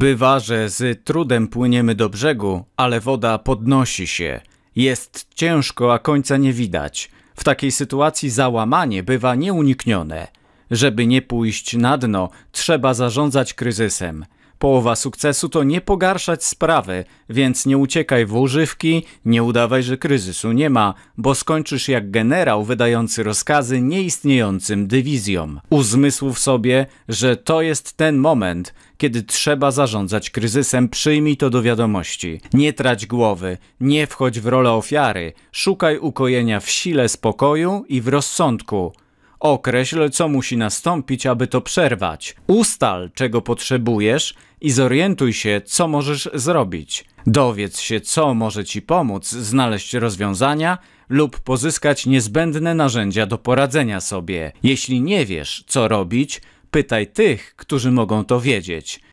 Bywa, że z trudem płyniemy do brzegu, ale woda podnosi się. Jest ciężko, a końca nie widać. W takiej sytuacji załamanie bywa nieuniknione. Żeby nie pójść na dno, trzeba zarządzać kryzysem. Połowa sukcesu to nie pogarszać sprawy, więc nie uciekaj w używki, nie udawaj, że kryzysu nie ma, bo skończysz jak generał wydający rozkazy nieistniejącym dywizjom. Uzmysłów sobie, że to jest ten moment, kiedy trzeba zarządzać kryzysem, przyjmij to do wiadomości. Nie trać głowy, nie wchodź w rolę ofiary, szukaj ukojenia w sile spokoju i w rozsądku. Określ, co musi nastąpić, aby to przerwać. Ustal, czego potrzebujesz i zorientuj się, co możesz zrobić. Dowiedz się, co może ci pomóc znaleźć rozwiązania lub pozyskać niezbędne narzędzia do poradzenia sobie. Jeśli nie wiesz, co robić, pytaj tych, którzy mogą to wiedzieć.